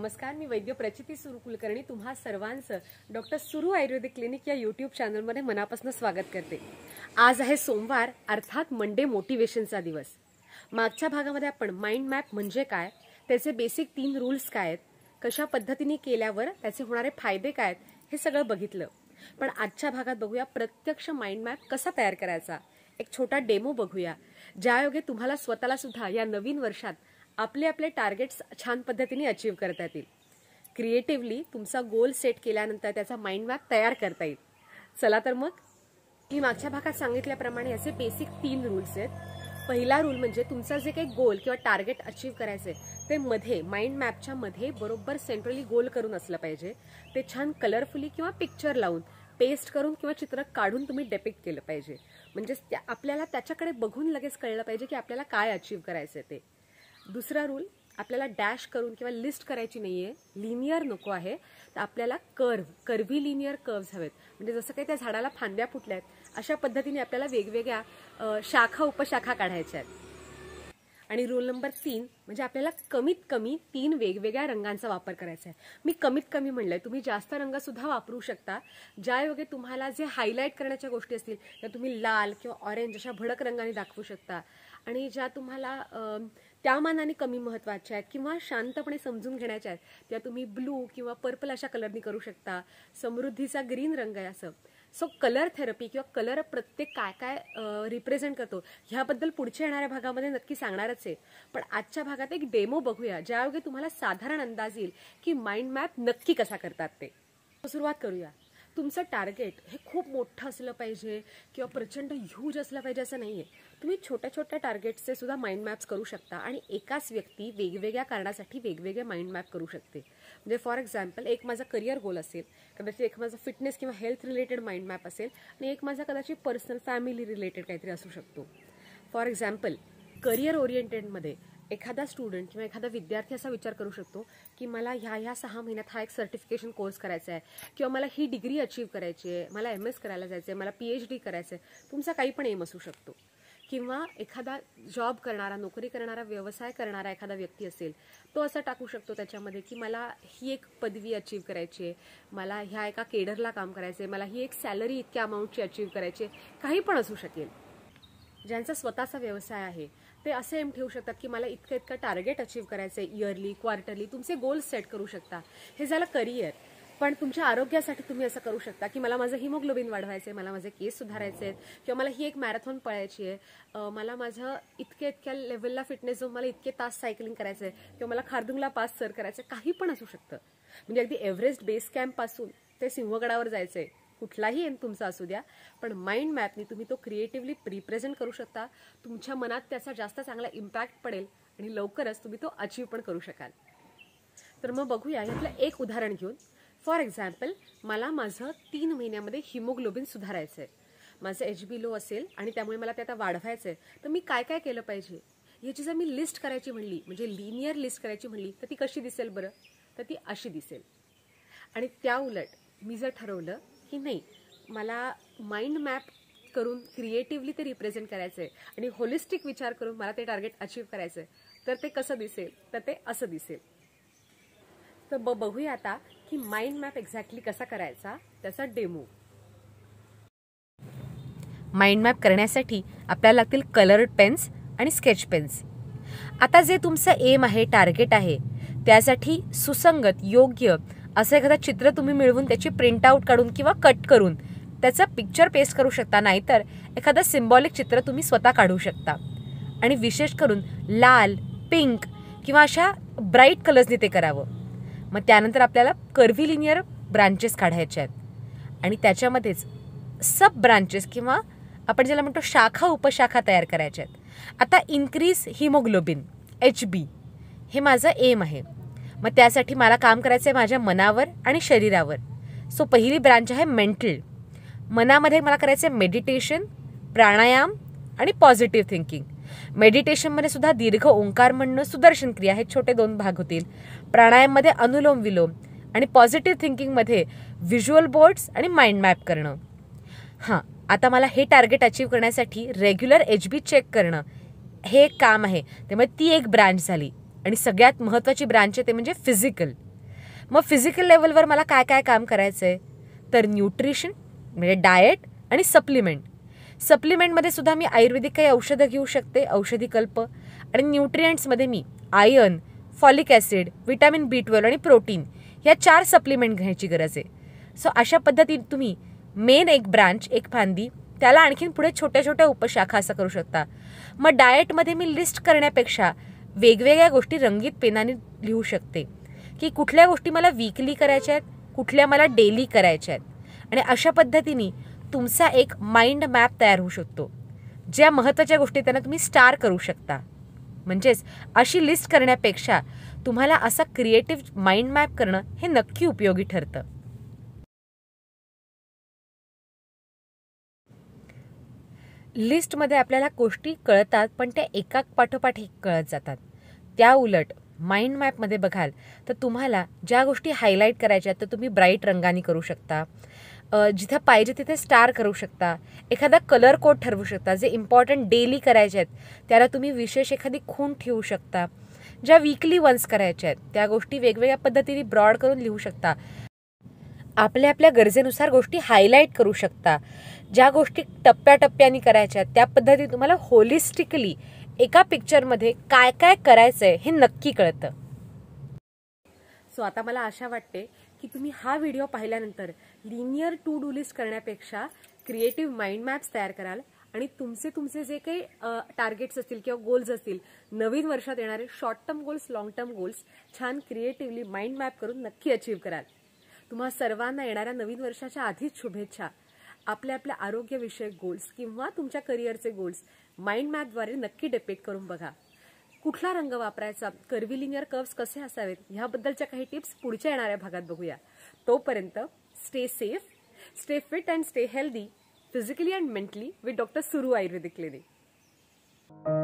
नमस्कार मी वैद्य प्रचिती सुरू कुलकर्णी तुम्हा सर्वांचं डॉक्टर सुरू आयुर्वेदिक क्लिनिक या युट्यूब चॅनलमध्ये मनापासून स्वागत करते आज आहे सोमवार अर्थात मंडे मोटिवेशनचा दिवस मागच्या भागामध्ये आपण माइंड मॅप म्हणजे काय त्याचे बेसिक तीन रूल्स काय आहेत कशा पद्धतीने केल्यावर त्याचे होणारे फायदे काय आहेत हे सगळं बघितलं पण आजच्या भागात बघूया प्रत्यक्ष माइंड मॅप कसा तयार करायचा एक छोटा डेमो बघूया ज्यायोगे तुम्हाला स्वतःला सुद्धा या नवीन वर्षात आपले आपले टार्गेट्स छान पद्धतीने अचीव करता येतील क्रिएटिव्हली तुमचा गोल सेट केल्यानंतर त्याचा माइंड मॅप तयार करता येईल चला तर मग मी मागच्या भागात सांगितल्याप्रमाणे असे बेसिक तीन रूल्स आहेत पहिला रूल म्हणजे तुमचा जे काही गोल किंवा टार्गेट अचीव्ह करायचं आहे ते मध्ये माइंड मॅपच्या मध्ये बरोबर सेंट्रली गोल करून असलं पाहिजे ते छान कलरफुली किंवा पिक्चर लावून पेस्ट करून किंवा चित्र काढून तुम्ही डेपिक्ट केलं पाहिजे म्हणजे आपल्याला त्याच्याकडे बघून लगेच कळलं पाहिजे की आपल्याला काय अचीव्ह करायचं ते दुसरा रूल आपल्याला डॅश करून किंवा लिस्ट करायची नाही आहे लिनियर नको आहे तर आपल्याला कर्व कर्वी लिनियर कर्व्स हवेत म्हणजे जसं काही त्या झाडाला फांद्या फुटल्या आहेत अशा पद्धतीने आपल्याला वेगवेगळ्या शाखा उपशाखा काढायच्या आहेत आणि रूल नंबर तीन म्हणजे आपल्याला कमीत कमी तीन वेगवेगळ्या रंगांचा वापर करायचा आहे मी कमीत कमी म्हणलंय तुम्ही जास्त रंगसुद्धा वापरू शकता ज्या ज्यायोगे तुम्हाला जे हायलाईट करण्याच्या गोष्टी असतील त्या तुम्ही लाल किंवा ऑरेंज अशा भडक रंगाने दाखवू शकता आणि ज्या तुम्हाला त्या मानाने कमी महत्त्वाच्या आहेत किंवा शांतपणे समजून घेण्याच्या आहेत त्या तुम्ही ब्लू किंवा पर्पल अशा कलरनी करू शकता समृद्धीचा ग्रीन रंग आहे असं सो कलर थेरपी किंवा कलर प्रत्येक काय काय रिप्रेझेंट करतो ह्याबद्दल पुढच्या येणाऱ्या भागामध्ये नक्की सांगणारच आहे पण आजच्या भागात एक डेमो बघूया ज्यायोगे तुम्हाला साधारण अंदाज येईल की माइंड मॅप नक्की कसा करतात ते सुरुवात करूया तुमचं टार्गेट हे खूप मोठं असलं पाहिजे किंवा प्रचंड ह्यूज असलं पाहिजे असं नाही आहे तुम्ही छोट्या छोट्या टार्गेटचे सुद्धा माइंड मॅप्स करू शकता आणि एकाच व्यक्ती वेगवेगळ्या कारणासाठी वेगवेगळे माइंड मॅप करू शकते म्हणजे फॉर एक्झाम्पल एक माझा करिअर गोल असेल कदाचित एक माझा फिटनेस किंवा हेल्थ रिलेटेड माइंड मॅप असेल आणि एक माझा कदाचित पर्सनल फॅमिली रिलेटेड काहीतरी असू शकतो फॉर एक्झाम्पल करिअर ओरिएंटेडमध्ये एखादा स्टुडंट किंवा एखादा विद्यार्थी असा विचार करू शकतो की मला ह्या ह्या सहा महिन्यात हा एक सर्टिफिकेशन कोर्स करायचा आहे किंवा मला ही डिग्री अचीव करायची आहे मला एम एस करायला जायचं आहे मला पी एच डी करायचं आहे तुमचा काही पण एम असू शकतो किंवा एखादा जॉब करणारा नोकरी करणारा व्यवसाय करणारा एखादा व्यक्ती असेल तो असा टाकू शकतो त्याच्यामध्ये की मला ही एक पदवी अचीव करायची आहे मला ह्या एका केडरला काम करायचं आहे मला ही एक सॅलरी इतक्या अमाऊंटची अचीव करायची आहे काही पण असू शकेल ज्यांचा स्वतःचा व्यवसाय आहे ते असे एम ठेवू शकतात की मला इतकं इतकं टार्गेट अचीव्ह करायचं आहे इयरली क्वार्टरली तुमचे गोल्स सेट करू शकता हे झालं करिअर पण तुमच्या आरोग्यासाठी तुम्ही असं करू शकता की मला माझं हिमोग्लोबिन वाढवायचं आहे मला माझे केस सुधारायचे आहेत किंवा मला ही एक मॅरेथॉन पळायची आहे मला माझं इतक्या इतक्या लेवलला फिटनेस जाऊन मला इतके तास सायकलिंग करायचं आहे किंवा मला खारदुंगला पास सर करायचं काही पण असू शकतं म्हणजे अगदी एव्हरेस्ट बेस कॅम्पपासून ते सिंहगडावर जायचं आहे कुठलाही एम तुमचा असू द्या पण माइंड मॅपनी तुम्ही तो क्रिएटिव्हली रिप्रेझेंट करू शकता तुमच्या मनात त्याचा जास्त चांगला इम्पॅक्ट पडेल आणि लवकरच तुम्ही तो अचीव पण करू शकाल तर मग बघूया यातलं एक उदाहरण घेऊन फॉर एक्झाम्पल मला माझं तीन महिन्यामध्ये हिमोग्लोबिन सुधारायचं आहे माझं एच बी लो असेल आणि त्यामुळे मला ते आता वाढवायचं आहे तर मी काय काय केलं पाहिजे याची जर मी लिस्ट करायची म्हणली म्हणजे लिनियर लिस्ट करायची म्हणली तर ती कशी दिसेल बरं तर ती अशी दिसेल आणि त्या उलट मी जर ठरवलं की नाही मला माइंड मॅप करून क्रिएटिव्हली ते रिप्रेझेंट करायचं आहे आणि होलिस्टिक विचार करून मला ते टार्गेट अचीव्ह करायचं आहे तर ते कसं दिसेल तर ते असं दिसेल तर बघूया आता की माइंड मॅप एक्झॅक्टली कसा करायचा त्याचा डेमो माइंड मॅप करण्यासाठी आपल्याला लागतील कलर्ड पेन्स आणि स्केच पेन्स आता जे तुमचं एम आहे टार्गेट आहे त्यासाठी सुसंगत योग्य असं एखादं चित्र तुम्ही मिळवून त्याची प्रिंटआउट काढून किंवा कट करून त्याचं पिक्चर पेस्ट करू शकता नाहीतर एखादं सिम्बॉलिक चित्र तुम्ही स्वतः काढू शकता आणि विशेष करून लाल पिंक किंवा अशा ब्राईट कलर्सने ते करावं मग त्यानंतर आपल्याला कर्व्ही लिनियर ब्रांचेस काढायचे आहेत आणि त्याच्यामध्येच सब ब्रांचेस किंवा आपण ज्याला म्हणतो शाखा उपशाखा तयार करायच्या आहेत आता इन्क्रीज हिमोग्लोबिन एच बी हे माझं एम आहे मग त्यासाठी मला काम करायचं आहे माझ्या मनावर आणि शरीरावर सो पहिली ब्रांच आहे मेंटल मनामध्ये मला करायचं आहे मेडिटेशन प्राणायाम आणि पॉझिटिव्ह थिंकिंग मेडिटेशनमध्ये सुद्धा दीर्घ ओंकार म्हणणं सुदर्शन क्रिया हे छोटे दोन भाग होतील प्राणायाममध्ये अनुलोम विलोम आणि पॉझिटिव्ह थिंकिंगमध्ये व्हिज्युअल बोर्ड्स आणि माइंड मॅप करणं हां आता मला हे टार्गेट अचीव करण्यासाठी रेग्युलर एच बी चेक करणं हे एक काम आहे त्यामुळे ती एक ब्रांच झाली आणि सगळ्यात महत्त्वाची ब्रांच आहे ते म्हणजे फिजिकल मग फिजिकल लेवलवर मला काय काय काम करायचं आहे तर न्यूट्रिशन म्हणजे डाएट आणि सप्लिमेंट सप्लिमेंटमध्ये सुद्धा मी आयुर्वेदिक काही औषधं घेऊ शकते औषधी कल्प आणि न्यूट्रियंट्समध्ये मी iron folic acid vitamin B twelve आणि प्रोटीन या चार सप्लिमेंट घ्यायची गरज आहे सो अशा पद्धतीत तुम्ही मेन एक ब्रांच एक फांदी त्याला आणखीन पुढे छोट्या छोट्या उपशाखा असं करू शकता मग डाएटमध्ये मी लिस्ट करण्यापेक्षा वेगवेगळ्या गोष्टी रंगीत पेनाने लिहू शकते की कुठल्या गोष्टी मला वीकली करायच्या आहेत कुठल्या मला डेली करायच्या आहेत आणि अशा पद्धतीने तुमचा एक माइंड मॅप तयार होऊ शकतो ज्या महत्त्वाच्या गोष्टी त्यांना तुम्ही स्टार करू शकता म्हणजेच अशी लिस्ट करण्यापेक्षा तुम्हाला असा क्रिएटिव्ह माइंड मॅप करणं हे नक्की उपयोगी ठरतं लिस्टमध्ये आपल्याला गोष्टी कळतात पण त्या एका पाठोपाठ एक कळत जातात त्या उलट माइंड मॅपमध्ये बघाल तर तुम्हाला ज्या गोष्टी हायलाईट करायच्या तर तुम्ही ब्राईट रंगाने करू शकता जिथे पाहिजे तिथे स्टार करू शकता एखादा कलर कोड ठरवू शकता जे इम्पॉर्टंट डेली करायचे आहेत त्याला तुम्ही विशेष एखादी खूण ठेवू शकता ज्या वीकली वन्स करायच्या आहेत त्या गोष्टी वेगवेगळ्या पद्धतीने ब्रॉड करून लिहू शकता आपल्या आपल्या गरजेनुसार गोष्टी हायलाईट करू शकता ज्या गोष्टी टप्प्याटप्प्याने करायच्या त्या पद्धती तुम्हाला होलिस्टिकली एका पिक्चरमध्ये काय काय करायचं आहे हे नक्की कळतं सो आता मला आशा वाटते की तुम्ही हा व्हिडिओ पाहिल्यानंतर लिनियर टू डू लिस्ट करण्यापेक्षा क्रिएटिव्ह माइंड मॅप्स तयार कराल आणि तुमचे तुमचे जे काही टार्गेट्स असतील किंवा गोल्स असतील नवीन वर्षात येणारे short term goals long term goals छान क्रिएटिव्हली माइंड मॅप करून नक्की अचीव्ह कराल तुम्हा सर्वांना येणाऱ्या नवीन वर्षाच्या आधीच शुभेच्छा आपल्या आपल्या आरोग्यविषयक गोल्स किंवा तुमच्या करिअरचे गोल्स माइंड मॅपद्वारे नक्की डिपेंड करून बघा कुठला रंग वापरायचा कर्विलिनियर कर्व्स कसे असावेत ह्याबद्दलच्या काही टिप्स पुढच्या येणाऱ्या भागात बघूया तोपर्यंत stay safe stay fit and stay healthy physically and mentally with doctor Suru Ayurvedic clinic